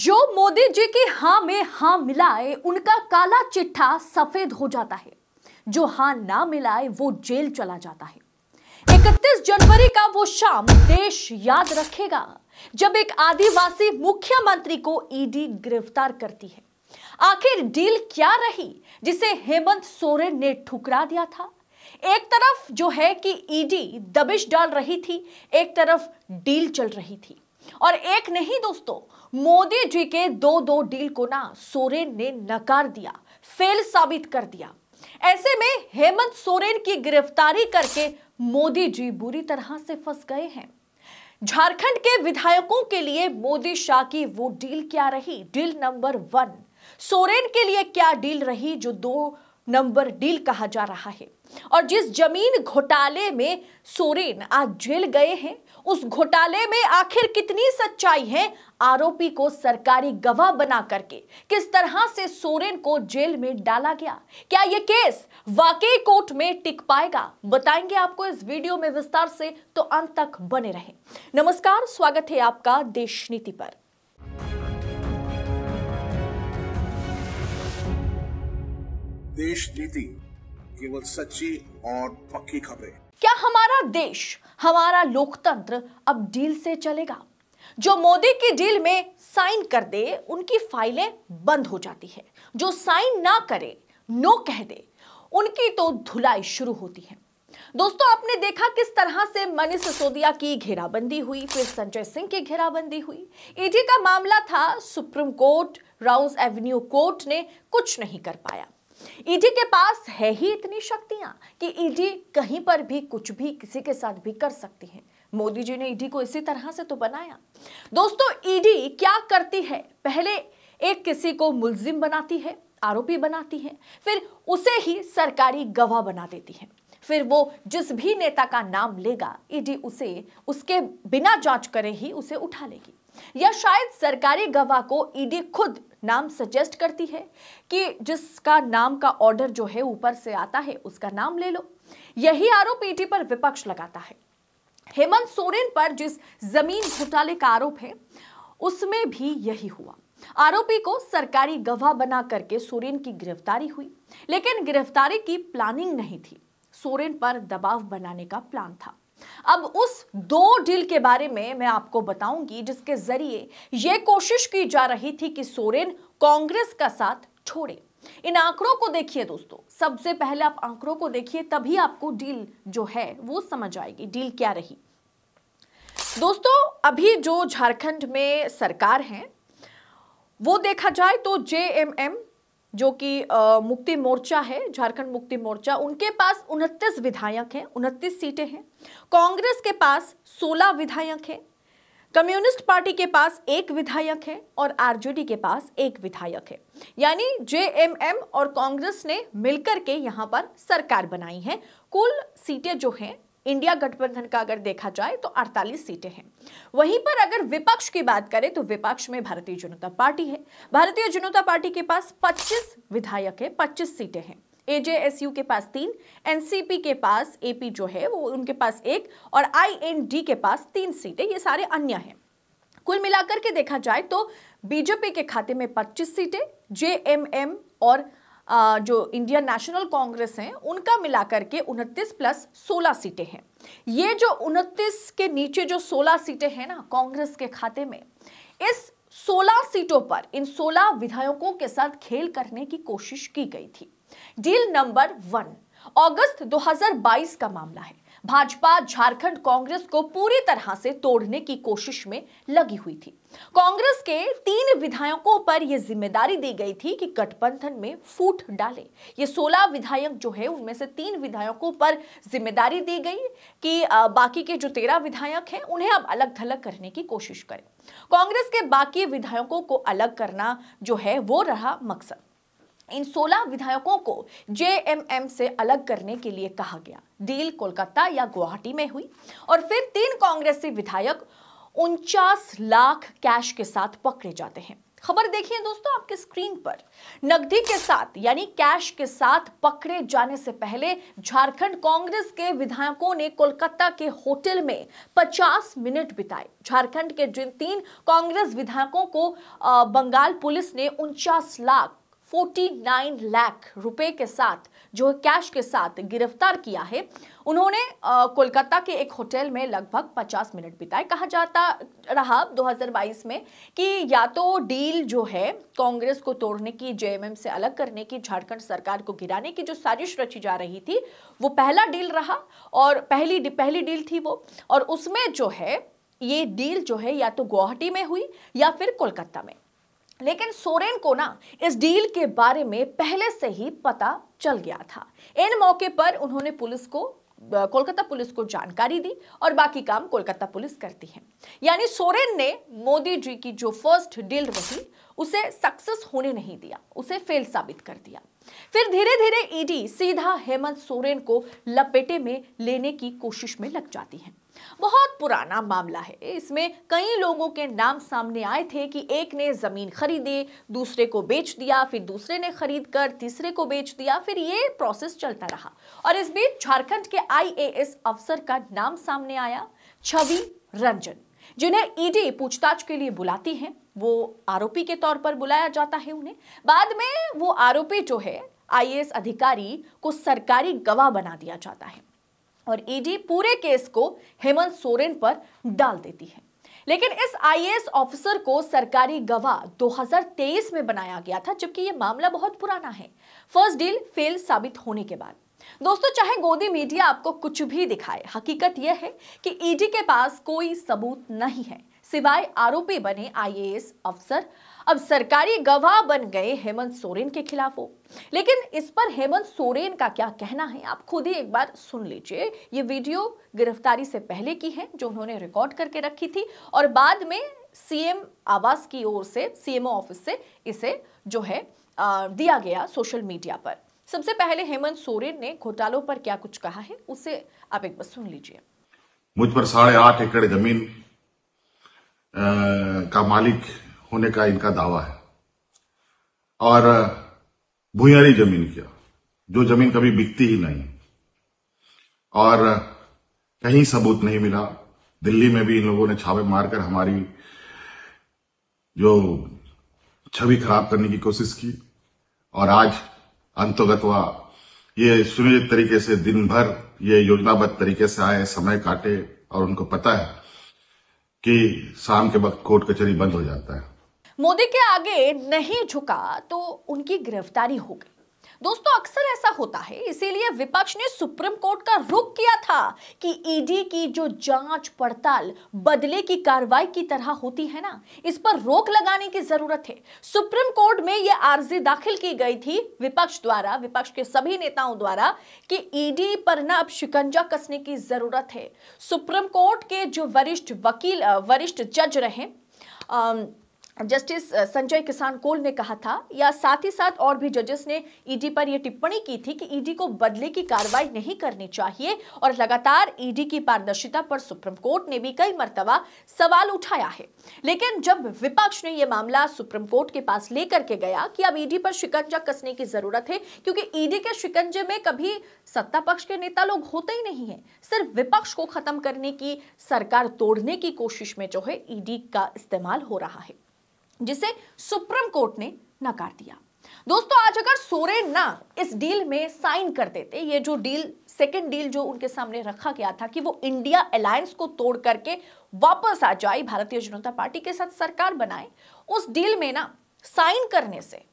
जो मोदी जी की हां में हां मिलाए उनका काला चिट्ठा सफेद हो जाता है जो हाँ ना मिलाए वो जेल चला जाता है 31 जनवरी का वो शाम देश याद रखेगा जब एक आदिवासी मुख्यमंत्री को ईडी गिरफ्तार करती है आखिर डील क्या रही जिसे हेमंत सोरेन ने ठुकरा दिया था एक तरफ जो है कि ईडी दबिश डाल रही थी एक तरफ डील चल रही थी और एक नहीं दोस्तों मोदी जी के दो दो डील को ना सोरेन ने नकार दिया फेल साबित कर दिया ऐसे में हेमंत सोरेन की गिरफ्तारी करके मोदी जी बुरी तरह से फंस गए हैं झारखंड के विधायकों के लिए मोदी शाह की वो डील क्या रही डील नंबर वन सोरेन के लिए क्या डील रही जो दो नंबर डील कहा जा रहा है और जिस जमीन घोटाले में सोरेन आज जेल गए हैं उस घोटाले में आखिर कितनी सच्चाई है आरोपी को सरकारी गवाह बना करके किस तरह से सोरेन को जेल में डाला गया क्या यह केस वाकई कोर्ट में टिक पाएगा बताएंगे आपको इस वीडियो में विस्तार से तो अंत तक बने रहें नमस्कार स्वागत है आपका देश नीति पर देश नीति केवल सच्ची और पक्की खबरें क्या हमारा देश हमारा लोकतंत्र अब डील से चलेगा जो मोदी की डील में साइन कर दे उनकी फाइलें बंद हो जाती है जो साइन ना करे नो कह दे उनकी तो धुलाई शुरू होती है दोस्तों आपने देखा किस तरह से मनीष सिसोदिया की घेराबंदी हुई फिर संजय सिंह की घेराबंदी हुई ईडी का मामला था supreme court Rouse avenue court ने कुछ नहीं कर पाया ईडी के पास है ही इतनी शक्तियां कि ईडी कहीं पर भी कुछ भी किसी के साथ भी कर सकती है मोदी जी ने ईडी को इसी तरह से तो बनाया दोस्तों ईडी क्या करती है पहले एक किसी को मुलजिम बनाती है आरोपी बनाती है फिर उसे ही सरकारी गवाह बना देती है फिर वो जिस भी नेता का नाम लेगा ईडी उसे उसके बिना जांच करे ही उसे उठा लेगी या शायद सरकारी गवाह को ईडी खुद नाम सजेस्ट करती है कि जिसका नाम का ऑर्डर जो है ऊपर से आता है उसका नाम ले लो यही आरोप ईटी e पर विपक्ष लगाता है हेमंत सोरेन पर जिस जमीन घोटाले का आरोप है उसमें भी यही हुआ आरोपी को सरकारी गवाह बना करके सोरेन की गिरफ्तारी हुई लेकिन गिरफ्तारी की प्लानिंग नहीं थी सोरेन पर दबाव बनाने का प्लान था अब उस दो डील के बारे में मैं आपको बताऊंगी जिसके जरिए यह कोशिश की जा रही थी कि सोरेन कांग्रेस का साथ छोड़े इन आंकड़ों को देखिए दोस्तों सबसे पहले आप आंकड़ों को देखिए तभी आपको डील जो है वो समझ आएगी डील क्या रही दोस्तों अभी जो झारखंड में सरकार है वो देखा जाए तो जेएमएम जो कि मुक्ति मोर्चा है झारखंड मुक्ति मोर्चा उनके पास उनतीस विधायक हैं उनतीस सीटें हैं कांग्रेस के पास 16 विधायक हैं कम्युनिस्ट पार्टी के पास एक विधायक है और आरजेडी के पास एक विधायक है यानी जेएमएम और कांग्रेस ने मिलकर के यहाँ पर सरकार बनाई है कुल सीटें जो हैं इंडिया गठबंधन का अगर देखा जाए तो 48 सीटें हैं वहीं पर अगर विपक्ष की बात करें तो विपक्ष में भारतीय जनता पार्टी है भारतीय जनता पार्टी के पास 25 विधायक है 25 सीटें हैं एजेएसयू के पास तीन एनसीपी के पास एपी जो है वो उनके पास एक और आईएनडी के पास तीन सीटें ये सारे अन्य हैं कुल मिलाकर के देखा जाए तो बीजेपी के खाते में 25 सीटें जेएमएम और जो इंडियन नेशनल कांग्रेस हैं उनका मिलाकर के उनतीस प्लस सोलह सीटें हैं ये जो उनतीस के नीचे जो सोलह सीटें हैं ना कांग्रेस के खाते में इस 16 सीटों पर इन 16 विधायकों के साथ खेल करने की कोशिश की गई थी डील नंबर वन अगस्त 2022 का मामला है भाजपा झारखंड कांग्रेस को पूरी तरह से तोड़ने की कोशिश में लगी हुई थी कांग्रेस के तीन विधायकों पर यह जिम्मेदारी दी गई थी कि गठबंधन में फूट डाले ये सोलह विधायक जो है उनमें से तीन विधायकों पर जिम्मेदारी दी गई कि बाकी के जो तेरह विधायक हैं उन्हें अब अलग थलग करने की कोशिश करें कांग्रेस के बाकी विधायकों को अलग करना जो है वो रहा मकसद इन 16 विधायकों को जेएमएम से अलग करने के लिए कहा गया डील कोलकाता या गुवाहाटी में हुई और फिर तीन कांग्रेसी विधायक उनचास लाख कैश के साथ पकड़े जाते हैं खबर देखिए दोस्तों आपके स्क्रीन पर नकदी के साथ यानी कैश के साथ पकड़े जाने से पहले झारखंड कांग्रेस के विधायकों ने कोलकाता के होटल में 50 मिनट बिताए झारखंड के जिन तीन कांग्रेस विधायकों को बंगाल पुलिस ने उनचास लाख 49 लाख रुपए के साथ जो कैश के साथ गिरफ्तार किया है उन्होंने कोलकाता के एक होटल में लगभग 50 मिनट बिताए कहा जाता रहा 2022 में कि या तो डील जो है कांग्रेस को तोड़ने की जेएमएम से अलग करने की झारखंड सरकार को गिराने की जो साजिश रची जा रही थी वो पहला डील रहा और पहली पहली डील थी वो और उसमें जो है ये डील जो है या तो गुवाहाटी में हुई या फिर कोलकाता में लेकिन सोरेन को ना इस डील के बारे में पहले से ही पता चल गया था इन मौके पर उन्होंने पुलिस को कोलकाता पुलिस को जानकारी दी और बाकी काम कोलकाता पुलिस करती है यानी सोरेन ने मोदी जी की जो फर्स्ट डील रही उसे सक्सेस होने नहीं दिया उसे फेल साबित कर दिया फिर धीरे धीरे e ईडी सीधा हेमंत सोरेन को लपेटे में लेने की कोशिश में लग जाती है बहुत पुराना मामला है इसमें कई लोगों के नाम सामने आए थे कि एक ने ज़मीन खरीदी दूसरे को बेच दिया फिर दूसरे ने खरीद कर तीसरे को बेच दिया फिर ये प्रोसेस चलता रहा और इस बीच झारखंड के आईएएस अफसर का नाम सामने आया छवि रंजन जिन्हें ईडी e पूछताछ के लिए बुलाती है वो आरोपी के तौर पर बुलाया जाता है उन्हें बाद में वो आरोपी जो है आईएएस अधिकारी को सरकारी गवाह बना दिया जाता है और ईडी e पूरे केस को हेमंत सोरेन पर डाल देती है लेकिन इस आईएएस ऑफिसर को सरकारी गवाह 2023 में बनाया गया था जबकि यह मामला बहुत पुराना है फर्स्ट डील फेल साबित होने के बाद दोस्तों चाहे गोदी मीडिया आपको कुछ भी दिखाए हकीकत यह है कि ईडी e के पास कोई सबूत नहीं है सिवाय आरोपी बने आईएएस अफसर अब सरकारी गवाह बन गए हेमंत सोरेन के खिलाफ हो लेकिन इस पर हेमंत सोरेन का क्या कहना है आप खुद ही एक बार सुन लीजिए ये वीडियो गिरफ्तारी से पहले की है जो उन्होंने रिकॉर्ड करके रखी थी और बाद में सीएम आवास की ओर से सीएमओ ऑफिस से इसे जो है आ, दिया गया सोशल मीडिया पर सबसे पहले हेमंत सोरेन ने घोटालों पर क्या कुछ कहा है उसे आप एक बार सुन लीजिए मुझ पर साढ़े आठ एकड़ जमीन आ, का मालिक होने का इनका दावा है और भुयारी जमीन क्या जो जमीन कभी बिकती ही नहीं और कहीं सबूत नहीं मिला दिल्ली में भी इन लोगों ने छापे मारकर हमारी जो छवि खराब करने की कोशिश की और आज अंतगतवा ये सुनियोजित तरीके से दिन भर ये योजनाबद्ध तरीके से आए समय काटे और उनको पता है कि शाम के वक्त कोर्ट कचहरी बंद हो जाता है मोदी के आगे नहीं झुका तो उनकी गिरफ्तारी हो गई दोस्तों अक्सर ऐसा होता है इसीलिए विपक्ष ने सुप्रीम कोर्ट का रुख किया था कि ईडी की जो जांच पड़ताल बदले की कार्रवाई की तरह होती है ना इस पर रोक लगाने की जरूरत है सुप्रीम कोर्ट में यह अर्जी दाखिल की गई थी विपक्ष द्वारा विपक्ष के सभी नेताओं द्वारा कि ईडी पर ना अब शिकंजा कसने की जरूरत है सुप्रीम कोर्ट के जो वरिष्ठ वकील वरिष्ठ जज रहे आ, जस्टिस संजय किसान कोल ने कहा था या साथ ही साथ और भी जजेस ने ईडी पर यह टिप्पणी की थी कि ईडी को बदले की कार्रवाई नहीं करनी चाहिए और लगातार ईडी की पारदर्शिता पर सुप्रीम कोर्ट ने भी कई मरतबा सवाल उठाया है लेकिन जब विपक्ष ने यह मामला सुप्रीम कोर्ट के पास लेकर के गया कि अब ईडी पर शिकंजा कसने की जरूरत है क्योंकि ईडी के शिकंजे में कभी सत्ता पक्ष के नेता लोग होते ही नहीं है सिर्फ विपक्ष को खत्म करने की सरकार तोड़ने की कोशिश में जो है ईडी का इस्तेमाल हो रहा है जिसे सुप्रीम कोर्ट ने नकार दिया दोस्तों आज अगर सोरेन ना इस डील में साइन कर देते ये जो डील सेकेंड डील जो उनके सामने रखा गया था कि वो इंडिया अलायंस को तोड़ करके वापस आ जाए भारतीय जनता पार्टी के साथ सरकार बनाए उस डील में ना साइन करने से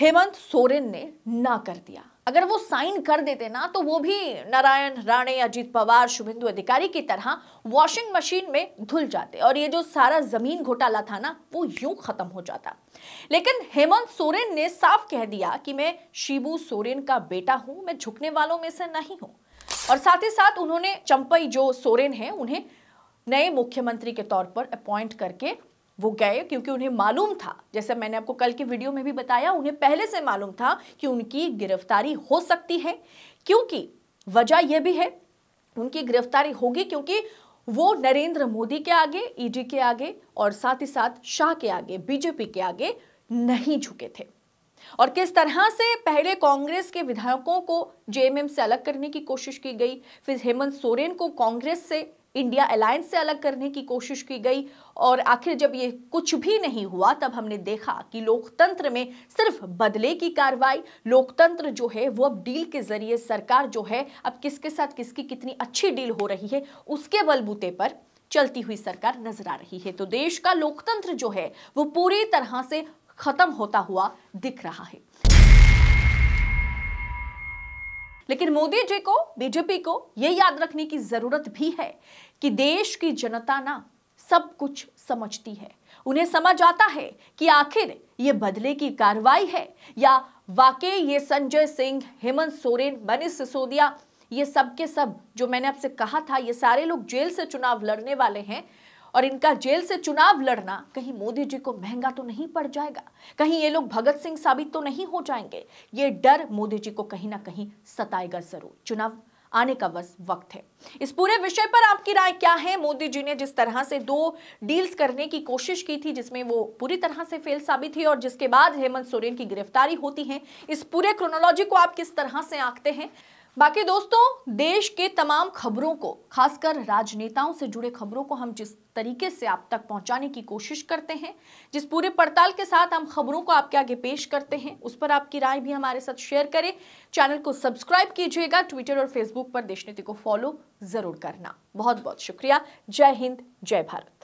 हेमंत सोरेन ने ना कर दिया अगर वो साइन कर देते ना तो वो भी नारायण राणे अजीत पवार शुभेंदु अधिकारी की तरह वॉशिंग मशीन में धुल जाते और ये जो सारा जमीन घोटाला था ना वो यूं खत्म हो जाता लेकिन हेमंत सोरेन ने साफ कह दिया कि मैं शिबू सोरेन का बेटा हूं मैं झुकने वालों में से नहीं हूं और साथ ही साथ उन्होंने चंपई जो सोरेन है उन्हें नए मुख्यमंत्री के तौर पर अपॉइंट करके वो गए क्योंकि उन्हें मालूम था जैसे मैंने आपको कल की वीडियो में भी बताया उन्हें पहले से मालूम था कि उनकी गिरफ्तारी हो सकती है क्योंकि वजह यह भी है उनकी गिरफ्तारी होगी क्योंकि वो नरेंद्र मोदी के आगे ईडी के आगे और साथ ही साथ शाह के आगे बीजेपी के आगे नहीं झुके थे और किस तरह से पहले कांग्रेस के विधायकों को जेएमएम से अलग करने की कोशिश की गई फिर हेमंत सोरेन को कांग्रेस से इंडिया अलायंस से अलग करने की कोशिश की गई और आखिर जब ये कुछ भी नहीं हुआ तब हमने देखा कि लोकतंत्र में सिर्फ बदले की कार्रवाई लोकतंत्र जो है वो अब डील के जरिए सरकार जो है अब किसके साथ किसकी कितनी अच्छी डील हो रही है उसके बलबूते पर चलती हुई सरकार नजर आ रही है तो देश का लोकतंत्र जो है वो पूरी तरह से खत्म होता हुआ दिख रहा है लेकिन मोदी जी को बीजेपी को यह याद रखने की जरूरत भी है कि देश की जनता ना सब कुछ समझती है उन्हें समझ आता है कि आखिर ये बदले की कार्रवाई है या वाकई ये संजय सिंह हेमंत सोरेन मनीष सिसोदिया ये सब के सब जो मैंने आपसे कहा था ये सारे लोग जेल से चुनाव लड़ने वाले हैं और इनका जेल से चुनाव लड़ना कहीं मोदी जी को महंगा तो नहीं पड़ जाएगा कहीं ये लोग भगत सिंह साबित तो नहीं हो जाएंगे ये डर मोदी जी को कहीं ना कहीं सताएगा जरूर चुनाव आने का बस वक्त है इस पूरे विषय पर आपकी राय क्या है मोदी जी ने जिस तरह से दो डील्स करने की कोशिश की थी जिसमें वो पूरी तरह से फेल साबित हुई और जिसके बाद हेमंत सोरेन की गिरफ्तारी होती है इस पूरे क्रोनोलॉजी को आप किस तरह से आंकते हैं बाकी दोस्तों देश के तमाम खबरों को खासकर राजनेताओं से जुड़े खबरों को हम जिस तरीके से आप तक पहुंचाने की कोशिश करते हैं जिस पूरे पड़ताल के साथ हम खबरों को आपके आगे पेश करते हैं उस पर आपकी राय भी हमारे साथ शेयर करें चैनल को सब्सक्राइब कीजिएगा ट्विटर और फेसबुक पर देशनीति को फॉलो जरूर करना बहुत बहुत शुक्रिया जय हिंद जय भारत